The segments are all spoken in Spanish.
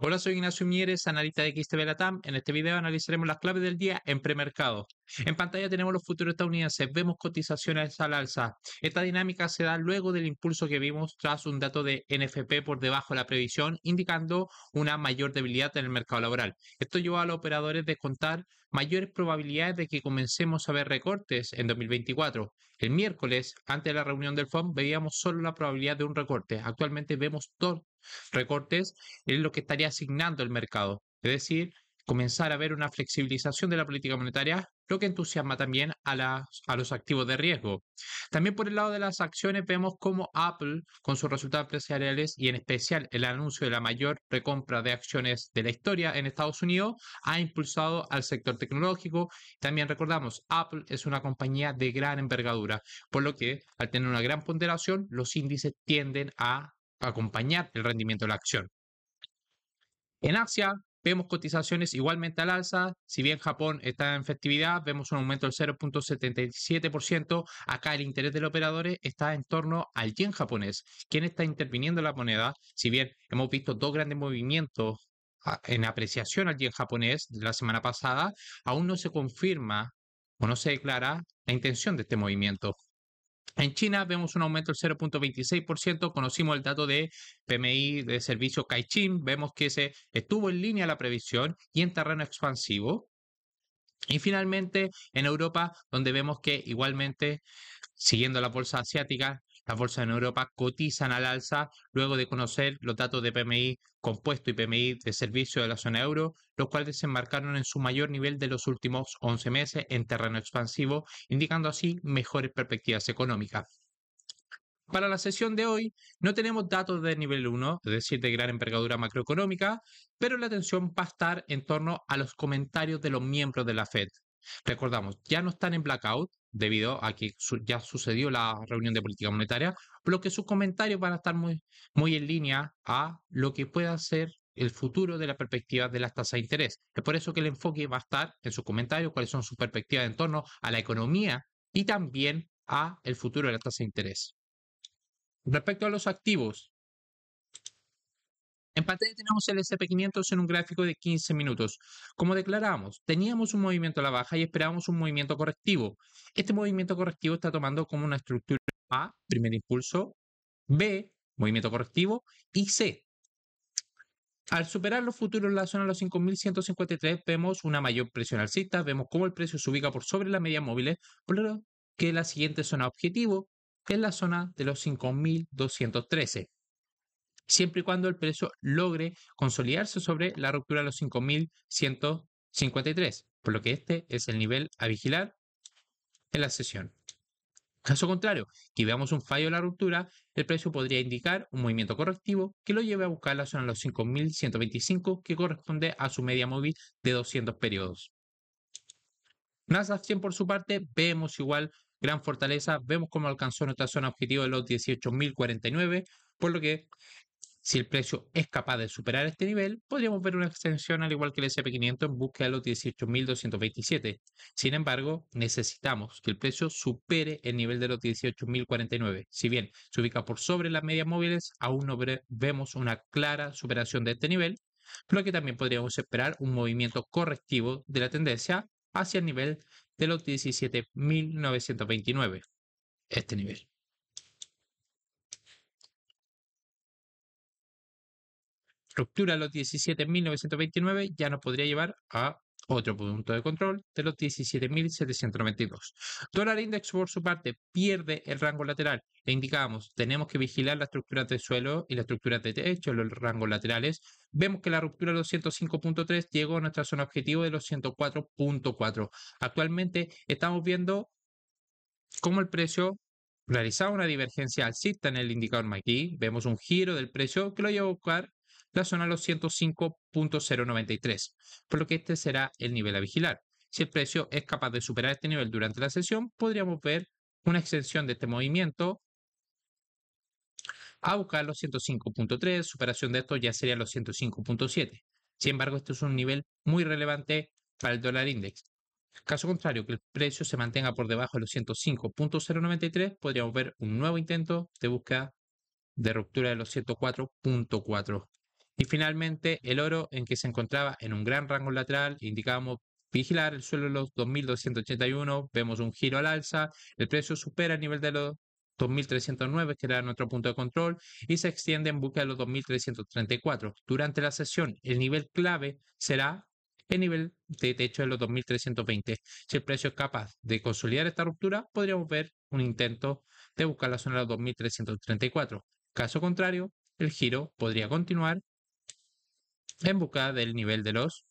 Hola, soy Ignacio Mieres, analista de XTB Latam. En este video analizaremos las claves del día en premercado. En pantalla tenemos los futuros estadounidenses, vemos cotizaciones al alza. Esta dinámica se da luego del impulso que vimos tras un dato de NFP por debajo de la previsión, indicando una mayor debilidad en el mercado laboral. Esto llevó a los operadores a descontar mayores probabilidades de que comencemos a ver recortes en 2024. El miércoles, antes de la reunión del FOM, veíamos solo la probabilidad de un recorte. Actualmente vemos dos recortes es lo que estaría asignando el mercado, es decir, comenzar a ver una flexibilización de la política monetaria, lo que entusiasma también a, a, los activos de riesgo. También por el lado de las acciones vemos cómo Apple, con sus resultados empresariales y en especial el anuncio de la mayor recompra de acciones de la historia en Estados Unidos, ha impulsado al sector tecnológico. También recordamos, Apple es una compañía de gran envergadura, por lo que al tener una gran ponderación, los índices tienden a acompañar el rendimiento de la acción. En Asia vemos cotizaciones igualmente al alza, si bien Japón está en efectividad vemos un aumento del 0.77%, acá el interés del operador está en torno al yen japonés, ¿Quién está interviniendo la moneda, si bien hemos visto dos grandes movimientos en apreciación al yen japonés la semana pasada, aún no se confirma o no se declara la intención de este movimiento. En China vemos un aumento del 0.26%. Conocimos el dato de PMI de servicio Caixin. Vemos que se estuvo en línea la previsión y en terreno expansivo. Y finalmente en Europa, donde vemos que igualmente, siguiendo la bolsa asiática, las bolsas en Europa cotizan al alza luego de conocer los datos de PMI compuesto y PMI de servicio de la zona euro, los cuales desembarcaron en su mayor nivel de los últimos 11 meses en terreno expansivo, indicando así mejores perspectivas económicas. Para la sesión de hoy no tenemos datos de nivel 1, es decir, de gran envergadura macroeconómica, pero la atención va a estar en torno a los comentarios de los miembros de la Fed. Recordamos, ya no están en blackout, debido a que ya sucedió la reunión de política monetaria, lo que sus comentarios van a estar muy, muy en línea a lo que pueda ser el futuro de la perspectiva de las tasas de interés. Es por eso que el enfoque va a estar en sus comentarios, cuáles son sus perspectivas en torno a la economía y también a el futuro de la tasa de interés. Respecto a los activos, en pantalla tenemos el SP500 en un gráfico de 15 minutos. Como declaramos, teníamos un movimiento a la baja y esperábamos un movimiento correctivo. Este movimiento correctivo está tomando como una estructura A, primer impulso, B, movimiento correctivo, y C. Al superar los futuros en la zona de los 5.153 vemos una mayor presión alcista, vemos cómo el precio se ubica por sobre la media móvil, por lo que la siguiente zona objetivo es la zona de los 5.213 siempre y cuando el precio logre consolidarse sobre la ruptura de los 5.153, por lo que este es el nivel a vigilar en la sesión. Caso contrario, que veamos un fallo en la ruptura, el precio podría indicar un movimiento correctivo que lo lleve a buscar la zona de los 5.125 que corresponde a su media móvil de 200 periodos. Nasdaq 100 por su parte, vemos igual gran fortaleza, vemos cómo alcanzó nuestra zona objetivo de los 18.049, por lo que si el precio es capaz de superar este nivel, podríamos ver una extensión al igual que el SP500 en búsqueda de los 18.227. Sin embargo, necesitamos que el precio supere el nivel de los 18.049. Si bien se ubica por sobre las medias móviles, aún no vemos una clara superación de este nivel, pero lo que también podríamos esperar un movimiento correctivo de la tendencia hacia el nivel de los 17.929. Este nivel. estructura de los 17.929 ya nos podría llevar a otro punto de control de los 17.792. Dólar index, por su parte, pierde el rango lateral. Le indicamos, tenemos que vigilar las estructuras de suelo y las estructuras de techo, los rangos laterales. Vemos que la ruptura de los 105.3 llegó a nuestra zona objetivo de los 104.4. Actualmente estamos viendo cómo el precio realizaba una divergencia alcista en el indicador MACD. Vemos un giro del precio que lo lleva a buscar la zona los 105.093, por lo que este será el nivel a vigilar. Si el precio es capaz de superar este nivel durante la sesión, podríamos ver una extensión de este movimiento a buscar los 105.3, superación de esto ya sería los 105.7. Sin embargo, este es un nivel muy relevante para el dólar index. Caso contrario, que el precio se mantenga por debajo de los 105.093, podríamos ver un nuevo intento de búsqueda de ruptura de los 104.4 y finalmente, el oro en que se encontraba en un gran rango lateral, indicábamos vigilar el suelo de los 2.281, vemos un giro al alza, el precio supera el nivel de los 2.309, que era nuestro punto de control, y se extiende en busca de los 2.334. Durante la sesión, el nivel clave será el nivel de techo de los 2.320. Si el precio es capaz de consolidar esta ruptura, podríamos ver un intento de buscar la zona de los 2.334. Caso contrario, el giro podría continuar en busca del nivel de los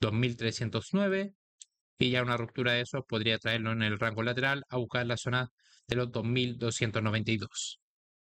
2309 y ya una ruptura de eso podría traerlo en el rango lateral a buscar la zona de los 2292.